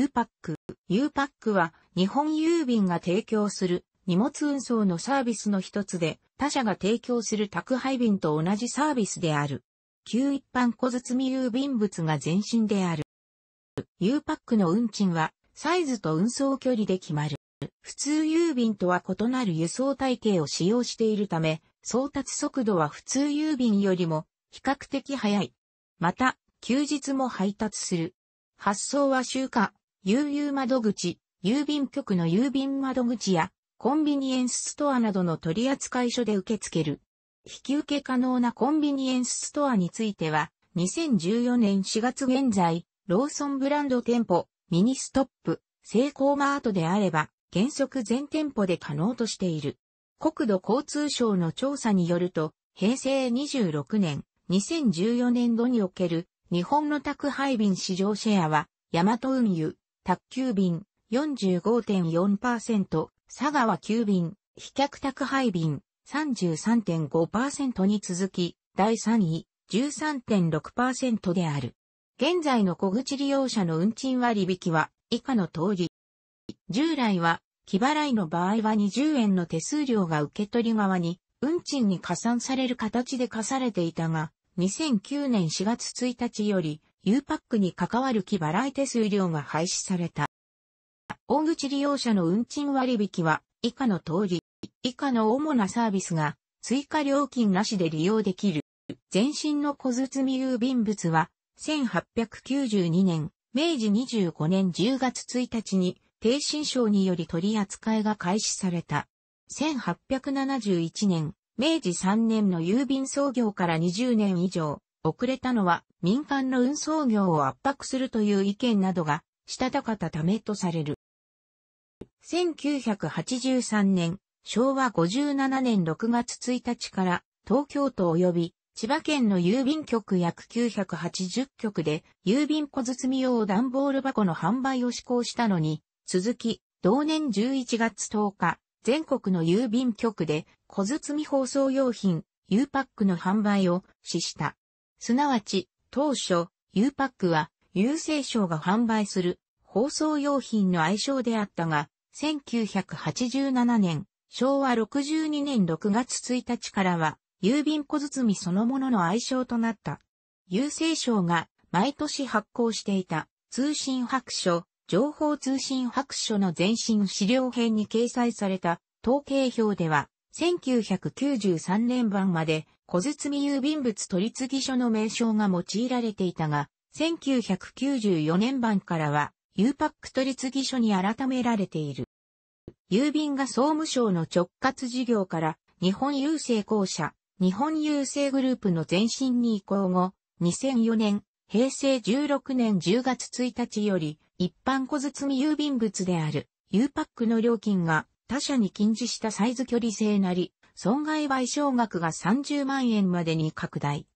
うパック。うパックは日本郵便が提供する荷物運送のサービスの一つで、他社が提供する宅配便と同じサービスである。旧一般小包郵便物が前身である。うパックの運賃はサイズと運送距離で決まる。普通郵便とは異なる輸送体系を使用しているため、送達速度は普通郵便よりも比較的早い。また、休日も配達する。発送は週間、悠々窓口、郵便局の郵便窓口や、コンビニエンスストアなどの取扱所で受け付ける。引き受け可能なコンビニエンスストアについては、2014年4月現在、ローソンブランド店舗、ミニストップ、セイコーマートであれば、原則全店舗で可能としている。国土交通省の調査によると、平成26年、2014年度における日本の宅配便市場シェアは、ヤマト運輸、宅急便、45.4%、佐川急便、飛脚宅配便、33.5%に続き、第3位、13.6%である。現在の小口利用者の運賃割引は、以下の通り。従来は、気払いの場合は20円の手数料が受け取り側に、運賃に加算される形で課されていたが、2009年4月1日より、U パックに関わる木払い手数料が廃止された。大口利用者の運賃割引は以下の通り、以下の主なサービスが追加料金なしで利用できる。前身の小包郵便物は1892年、明治25年10月1日に低新省により取り扱いが開始された。1871年、明治3年の郵便創業から20年以上、遅れたのは民間の運送業を圧迫するという意見などがしたたかったためとされる。1983年、昭和57年6月1日から東京都及び千葉県の郵便局約980局で郵便小包用段ボール箱の販売を施行したのに、続き、同年11月10日、全国の郵便局で小包包装用品、U パックの販売を死した。すなわち、当初、U パックは、郵政省が販売する放送用品の愛称であったが、1987年、昭和62年6月1日からは、郵便小包そのものの愛称となった。郵政省が毎年発行していた通信白書、情報通信白書の前身資料編に掲載された統計表では、1993年版まで小包郵便物取次所の名称が用いられていたが、1994年版からは、U パック取次所に改められている。郵便が総務省の直轄事業から、日本郵政公社、日本郵政グループの前身に移行後、2004年、平成16年10月1日より、一般小包郵便物である、U パックの料金が他社に禁止したサイズ距離制なり、損害賠償額が30万円までに拡大。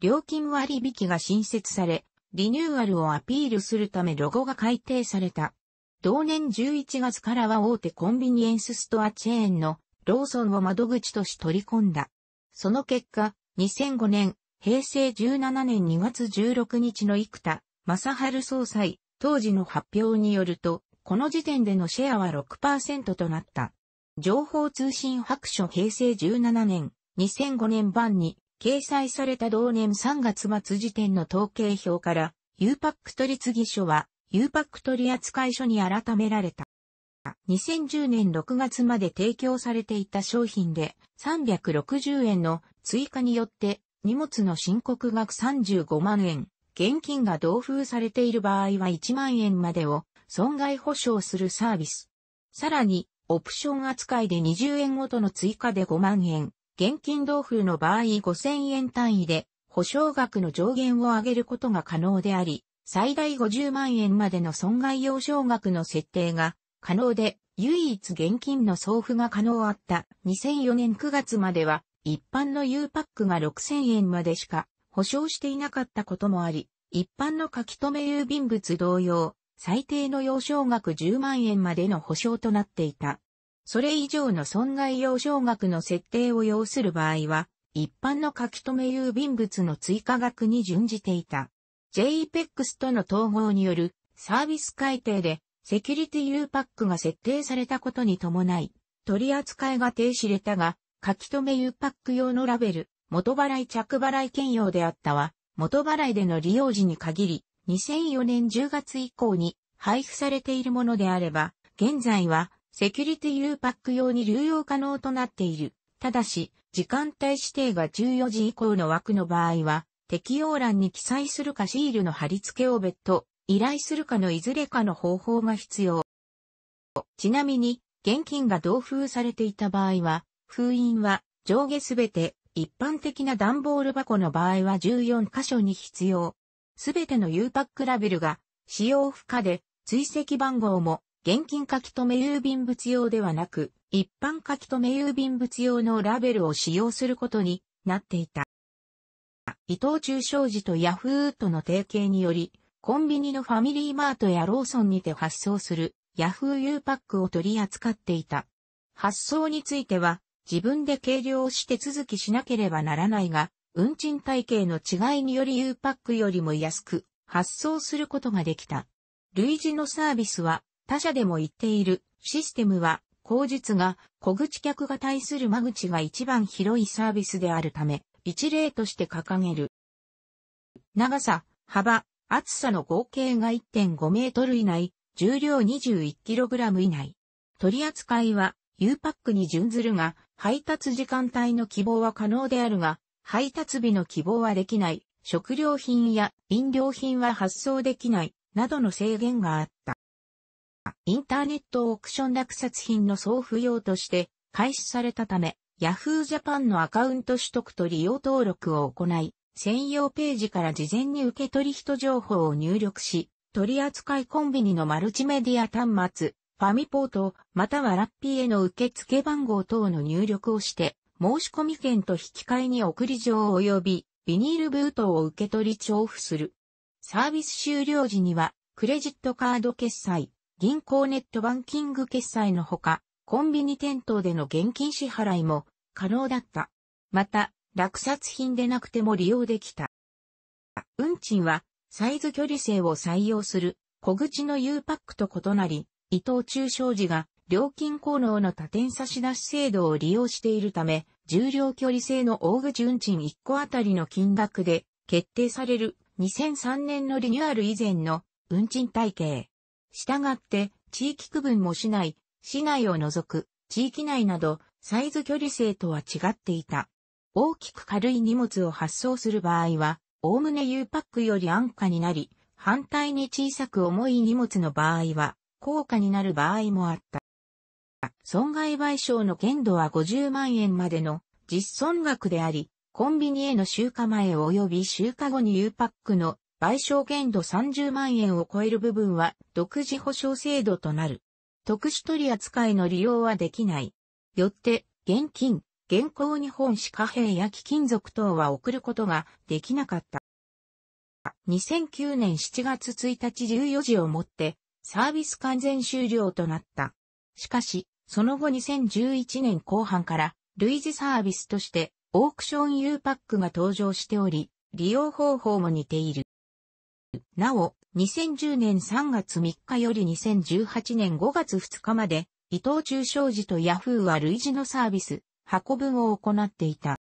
料金割引が新設され、リニューアルをアピールするためロゴが改定された。同年11月からは大手コンビニエンスストアチェーンのローソンを窓口とし取り込んだ。その結果、2005年、平成17年2月16日の生田、正春総裁、当時の発表によると、この時点でのシェアは6%となった。情報通信白書平成17年、2005年版に掲載された同年3月末時点の統計表から、U パック取次書は、U パック取扱書に改められた。2010年6月まで提供されていた商品で、360円の追加によって、荷物の申告額35万円、現金が同封されている場合は1万円までを損害保証するサービス。さらに、オプション扱いで20円ごとの追加で5万円、現金同封の場合5000円単位で、保証額の上限を上げることが可能であり、最大50万円までの損害用償額の設定が可能で、唯一現金の送付が可能あった2004年9月までは、一般の U パックが6000円までしか保証していなかったこともあり、一般の書き留め郵便物同様、最低の要償額10万円までの保証となっていた。それ以上の損害要償額の設定を要する場合は、一般の書き留め郵便物の追加額に準じていた。JPEX との統合によるサービス改定でセキュリティ U パックが設定されたことに伴い、取り扱いが停止れたが、書き留め U パック用のラベル、元払い着払い兼用であったは、元払いでの利用時に限り、2004年10月以降に配布されているものであれば、現在はセキュリティ U パック用に流用可能となっている。ただし、時間帯指定が14時以降の枠の場合は、適用欄に記載するかシールの貼り付けを別途依頼するかのいずれかの方法が必要。ちなみに、現金が同封されていた場合は、封印は上下すべて一般的な段ボール箱の場合は14箇所に必要。すべての U-PAC ラベルが使用不可で、追跡番号も現金書留郵便物用ではなく、一般書留郵便物用のラベルを使用することになっていた。伊藤忠商事とヤフーとの提携により、コンビニのファミリーマートやローソンにて発送するヤフー U パックを取り扱っていた。発送については、自分で計量して続きしなければならないが、運賃体系の違いにより U パックよりも安く発送することができた。類似のサービスは他社でも言っているシステムは口述が小口客が対する間口が一番広いサービスであるため一例として掲げる。長さ、幅、厚さの合計が1.5メートル以内、重量 21kg 以内。取り扱いは U パックに準ずるが、配達時間帯の希望は可能であるが、配達日の希望はできない、食料品や飲料品は発送できない、などの制限があった。インターネットオークション落札品の送付用として開始されたため、Yahoo Japan のアカウント取得と利用登録を行い、専用ページから事前に受け取り人情報を入力し、取扱コンビニのマルチメディア端末、ファミポート、またはラッピーへの受付番号等の入力をして、申し込み券と引き換えに送り状及びビニール封筒を受け取り調布する。サービス終了時には、クレジットカード決済、銀行ネットバンキング決済のほか、コンビニ店頭での現金支払いも可能だった。また、落札品でなくても利用できた。運賃は、サイズ距離制を採用する、小口の U パックと異なり、伊藤中商事が料金効能の多点差し出し制度を利用しているため、重量距離制の大具順賃1個あたりの金額で決定される2003年のリニューアル以前の運賃体系。したがって、地域区分もしない、市内を除く地域内などサイズ距離制とは違っていた。大きく軽い荷物を発送する場合は、おおむね U パックより安価になり、反対に小さく重い荷物の場合は、高価になる場合もあった。損害賠償の限度は50万円までの実損額であり、コンビニへの集荷前及び集荷後に U パックの賠償限度30万円を超える部分は独自保障制度となる。特殊取扱いの利用はできない。よって、現金、現行日本紙貨幣や貴金属等は送ることができなかった。2009年7月1日14時をもって、サービス完全終了となった。しかし、その後2011年後半から類似サービスとしてオークション U パックが登場しており、利用方法も似ている。なお、2010年3月3日より2018年5月2日まで、伊藤忠商事とヤフーは類似のサービス、箱分を行っていた。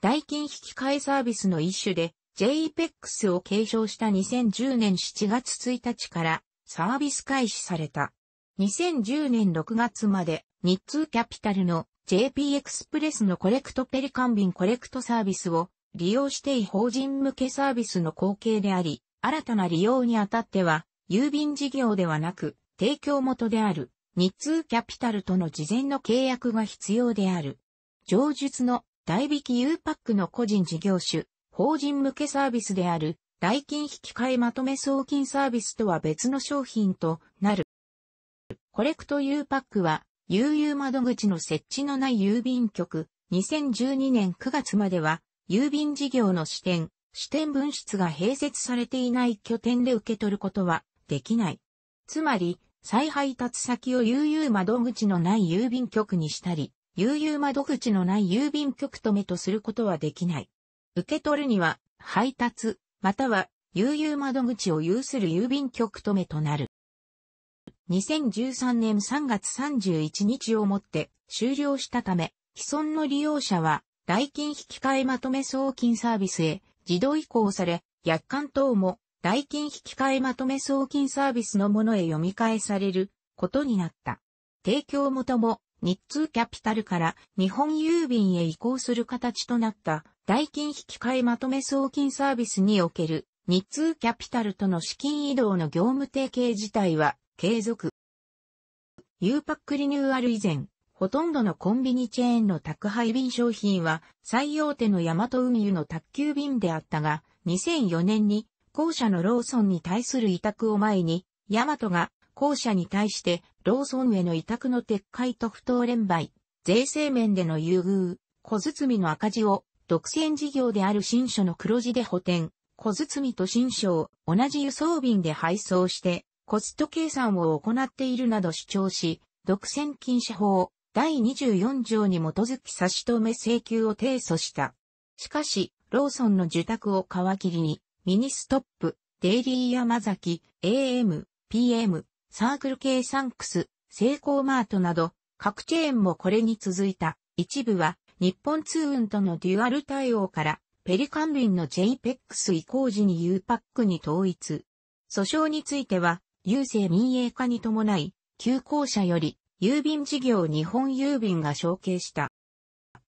代金引き換えサービスの一種で、JPEX を継承した2010年7月1日からサービス開始された。2010年6月まで、日通キャピタルの JP エクスプレスのコレクトペリカン便コレクトサービスを利用してい法人向けサービスの後継であり、新たな利用にあたっては、郵便事業ではなく、提供元である、日通キャピタルとの事前の契約が必要である。上述の代引き U パックの個人事業種、法人向けサービスである、代金引換まとめ送金サービスとは別の商品となる。コレクト U パックは、UU 窓口の設置のない郵便局、2012年9月までは、郵便事業の支店、支店分室が併設されていない拠点で受け取ることはできない。つまり、再配達先を UU 窓口のない郵便局にしたり、UU 窓口のない郵便局止めとすることはできない。受け取るには、配達、または UU 窓口を有する郵便局止めとなる。2013年3月31日をもって終了したため、既存の利用者は、代金引換まとめ送金サービスへ自動移行され、約款等も代金引換まとめ送金サービスのものへ読み替えされることになった。提供元も日通キャピタルから日本郵便へ移行する形となった代金引換まとめ送金サービスにおける日通キャピタルとの資金移動の業務提携自体は継続。U パックリニューアル以前、ほとんどのコンビニチェーンの宅配便商品は、最大手のヤマト運輸の宅急便であったが、2004年に、後者のローソンに対する委託を前に、ヤマトが後者に対してローソンへの委託の撤回と不当連売、税制面での優遇、小包の赤字を独占事業である新書の黒字で補填、小包と新書を同じ輸送便で配送してコスト計算を行っているなど主張し、独占禁止法第24条に基づき差し止め請求を提訴した。しかし、ローソンの受託を皮切りに、ミニストップ、デイリー山崎、AM、PM、サークル系サンクス、セイコーマートなど、各チェーンもこれに続いた。一部は、日本通運とのデュアル対応から、ペリカン便の JPEX 移行時に U パックに統一。訴訟については、郵政民営化に伴い、旧校舎より郵便事業日本郵便が承継した。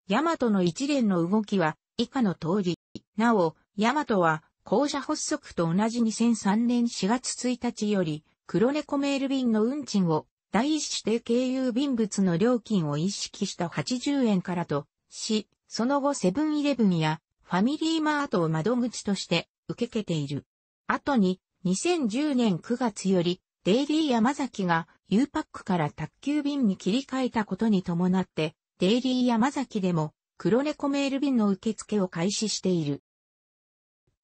ヤマトの一連の動きは以下の通り、なお、ヤマトは校舎発足と同じ2003年4月1日より、黒猫メール便の運賃を第一指定経由便物の料金を意識した80円からとし、その後セブンイレブンやファミリーマートを窓口として受け付けている。後に2010年9月より、デイリー山崎が U パックから宅急便に切り替えたことに伴って、デイリー山崎でも黒猫メール便の受付を開始している。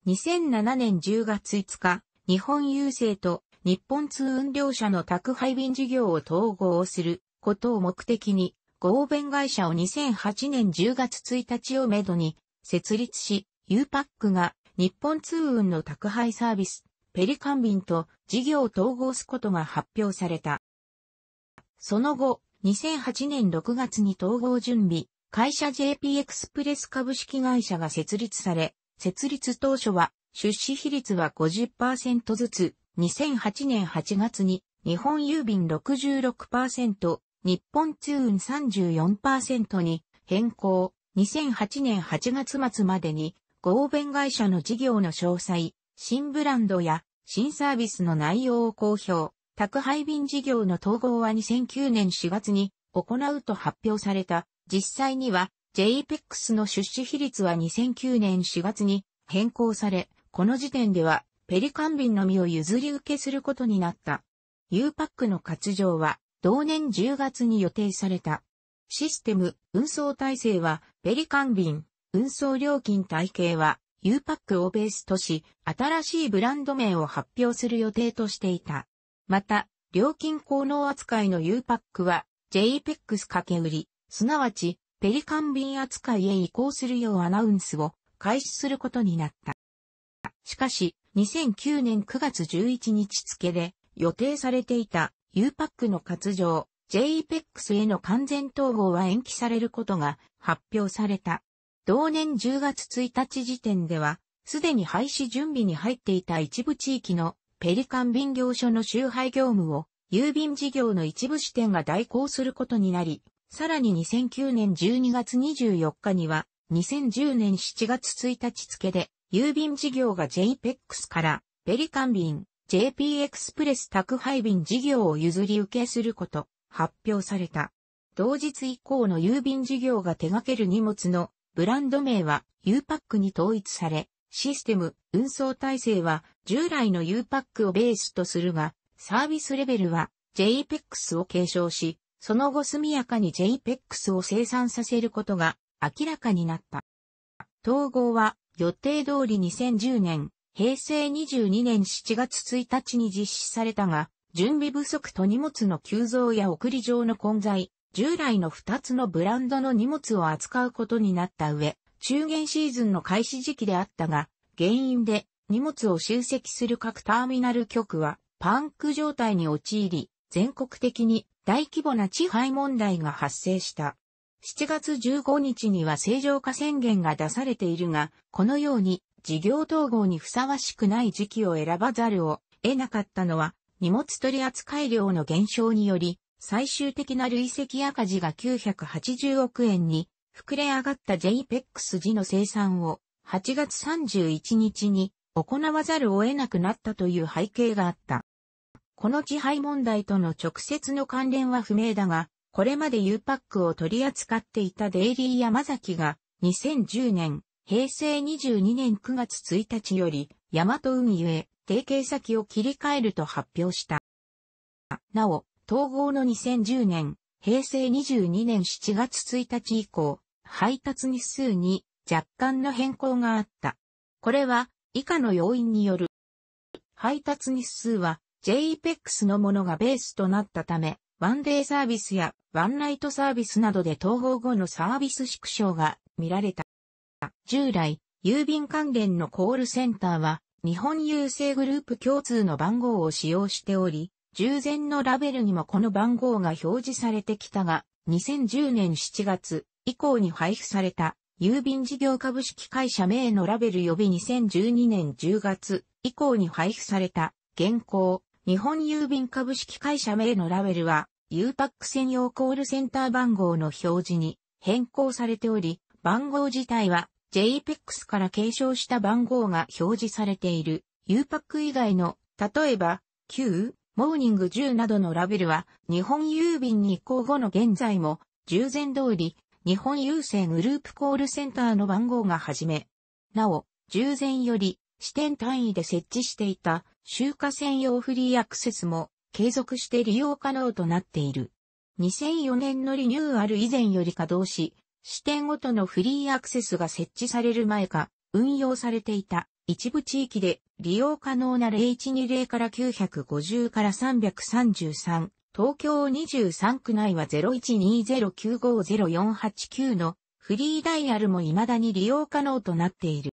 2007年10月5日、日本郵政と日本通運両社の宅配便事業を統合することを目的に、合弁会社を2008年10月1日をめどに設立し、U パックが日本通運の宅配サービスペリカン便と事業を統合すことが発表された。その後、2008年6月に統合準備、会社 JP エクスプレス株式会社が設立され、設立当初は出資比率は50%ずつ、2008年8月に日本郵便66%、日本通運34%に変更、2008年8月末までに合弁会社の事業の詳細、新ブランドや新サービスの内容を公表、宅配便事業の統合は2009年4月に行うと発表された。実際には JPEX の出資比率は2009年4月に変更され、この時点ではペリカン便のみを譲り受けすることになった。U パックの活用は同年10月に予定された。システム、運送体制はペリカン便、運送料金体系は u パックをベースとし、新しいブランド名を発表する予定としていた。また、料金効能扱いの u パックは、JPEX 掛け売り、すなわち、ペリカン便扱いへ移行するようアナウンスを開始することになった。しかし、2009年9月11日付で予定されていた u パックの活動、JPEX への完全統合は延期されることが発表された。同年10月1日時点では、すでに廃止準備に入っていた一部地域のペリカン便業所の集配業務を郵便事業の一部支店が代行することになり、さらに2009年12月24日には、2010年7月1日付で、郵便事業が JPEX からペリカン便、JP エクスプレス宅配便事業を譲り受けすること発表された。同日以降の郵便事業が手掛ける荷物のブランド名は U パックに統一され、システム、運送体制は従来の U パックをベースとするが、サービスレベルは JPEX を継承し、その後速やかに JPEX を生産させることが明らかになった。統合は予定通り2010年、平成22年7月1日に実施されたが、準備不足と荷物の急増や送り状の混在、従来の2つのブランドの荷物を扱うことになった上、中元シーズンの開始時期であったが、原因で荷物を集積する各ターミナル局はパンク状態に陥り、全国的に大規模な地配問題が発生した。7月15日には正常化宣言が出されているが、このように事業統合にふさわしくない時期を選ばざるを得なかったのは、荷物取扱量の減少により、最終的な累積赤字が980億円に膨れ上がった JPEX 時の生産を8月31日に行わざるを得なくなったという背景があった。この支配問題との直接の関連は不明だが、これまで U パックを取り扱っていたデイリー山崎が2010年、平成22年9月1日より、大和海運輸へ提携先を切り替えると発表した。なお、統合の2010年、平成22年7月1日以降、配達日数に若干の変更があった。これは以下の要因による。配達日数は JPEX のものがベースとなったため、ワンデーサービスやワンナイトサービスなどで統合後のサービス縮小が見られた。従来、郵便関連のコールセンターは日本郵政グループ共通の番号を使用しており、従前のラベルにもこの番号が表示されてきたが、2010年7月以降に配布された郵便事業株式会社名のラベル予備2012年10月以降に配布された現行日本郵便株式会社名のラベルは U パック専用コールセンター番号の表示に変更されており、番号自体は JPEX から継承した番号が表示されている U p a c 以外の、例えば Q、モーニング10などのラベルは、日本郵便に移行後の現在も、従前通り、日本郵政グループコールセンターの番号がはじめ、なお、従前より、支店単位で設置していた、集荷専用フリーアクセスも、継続して利用可能となっている。2004年のリニューアル以前より稼働し、支店ごとのフリーアクセスが設置される前か、運用されていた。一部地域で利用可能な0120から950から333、東京23区内は0120950489のフリーダイヤルも未だに利用可能となっている。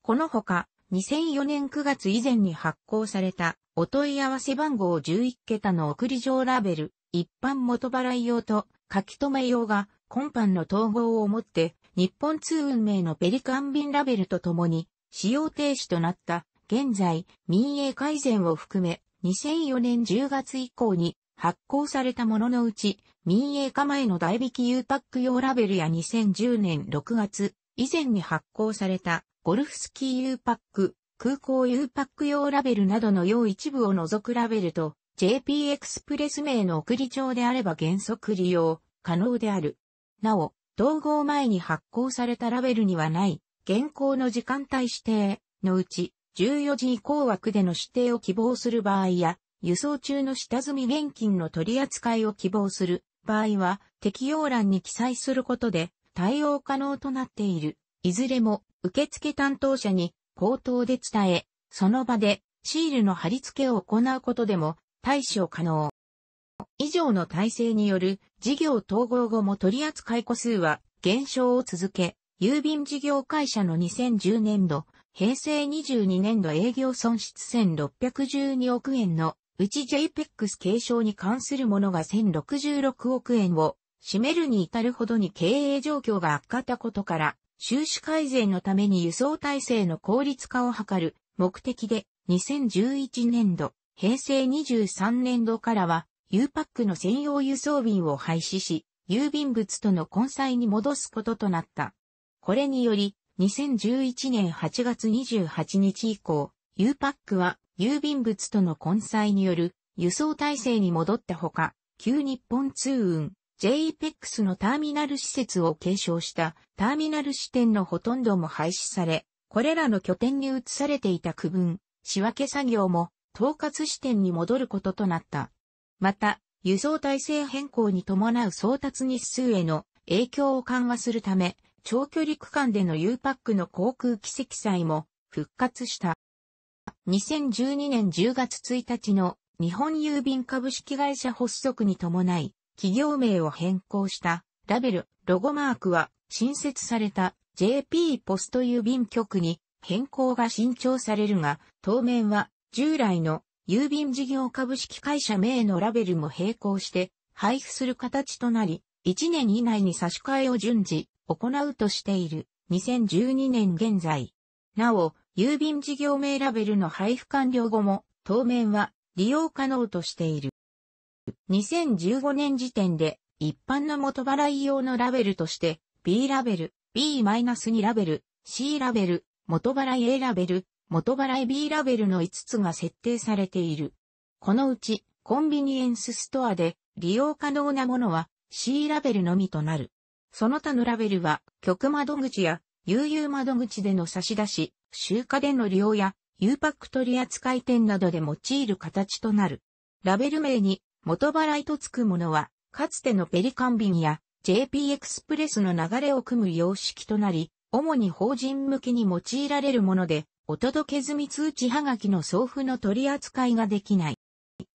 このほか、2004年9月以前に発行されたお問い合わせ番号11桁の送り状ラベル、一般元払い用と書き留め用が今般の統合をもって日本通運命のペリカン便ラベルとともに使用停止となった、現在、民営改善を含め、2004年10月以降に発行されたもののうち、民営化前の代引き U パック用ラベルや2010年6月以前に発行されたゴルフスキー U パック、空港 U パック用ラベルなどの用一部を除くラベルと JP エクスプレス名の送り帳であれば原則利用可能である。なお、統合前に発行されたラベルにはない現行の時間帯指定のうち14時以降枠での指定を希望する場合や、輸送中の下積み現金の取り扱いを希望する場合は、適用欄に記載することで対応可能となっている。いずれも、受付担当者に口頭で伝え、その場でシールの貼り付けを行うことでも対処可能。以上の体制による事業統合後も取り扱い個数は減少を続け、郵便事業会社の2010年度、平成22年度営業損失1612億円のうち JPEX 継承に関するものが1066億円を占めるに至るほどに経営状況が悪化したことから、収支改善のために輸送体制の効率化を図る目的で2011年度、平成23年度からは U パックの専用輸送便を廃止し、郵便物との混載に戻すこととなった。これにより、2011年8月28日以降、U パックは郵便物との混載による輸送体制に戻ったほか、旧日本通運、JPEX のターミナル施設を継承したターミナル支店のほとんども廃止され、これらの拠点に移されていた区分、仕分け作業も統括支店に戻ることとなった。また、輸送体制変更に伴う送達日数への影響を緩和するため、長距離区間での U パックの航空機積載も復活した。2012年10月1日の日本郵便株式会社発足に伴い、企業名を変更したラベル、ロゴマークは新設された JP ポスト郵便局に変更が新調されるが、当面は従来の郵便事業株式会社名のラベルも並行して配布する形となり、1年以内に差し替えを順次行うとしている2012年現在。なお、郵便事業名ラベルの配布完了後も、当面は利用可能としている。2015年時点で、一般の元払い用のラベルとして、B ラベル、B-2 ラベル、C ラベル、元払い A ラベル、元払い B ラベルの5つが設定されている。このうち、コンビニエンスストアで利用可能なものは C ラベルのみとなる。その他のラベルは、局窓口や、悠々窓口での差し出し、集荷での利用や、U パック取扱店などで用いる形となる。ラベル名に元払いとつくものは、かつてのペリカンビニや JP エクスプレスの流れを組む様式となり、主に法人向きに用いられるもので、お届け済み通知はがきの送付の取り扱いができない。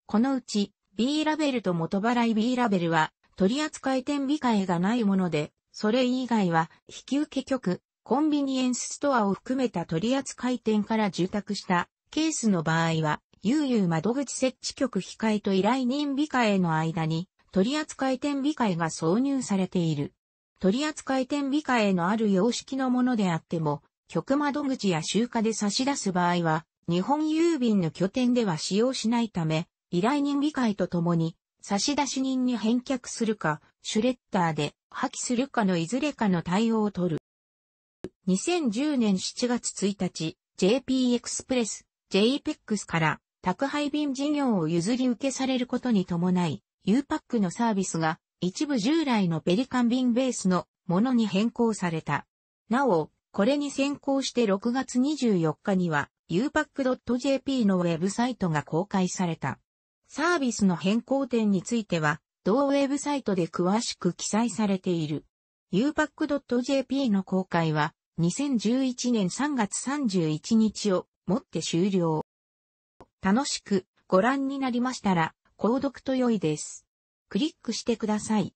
このうち、B ラベルと元払い B ラベルは、取扱店理会がないもので、それ以外は、引き受け局、コンビニエンスストアを含めた取扱店から受託したケースの場合は、悠々窓口設置局控えと依頼人理会への間に、取扱店理会が挿入されている。取扱店理会のある様式のものであっても、局窓口や集荷で差し出す場合は、日本郵便の拠点では使用しないため、依頼人理会とともに、差出人に返却するか、シュレッダーで破棄するかのいずれかの対応を取る。2010年7月1日、JP エクスプレス、JPEX から宅配便事業を譲り受けされることに伴い、U p a c のサービスが一部従来のペリカン便ベースのものに変更された。なお、これに先行して6月24日には u p a c j p のウェブサイトが公開された。サービスの変更点については、同ウェブサイトで詳しく記載されている。u p a c j p の公開は、2011年3月31日をもって終了。楽しくご覧になりましたら、購読と良いです。クリックしてください。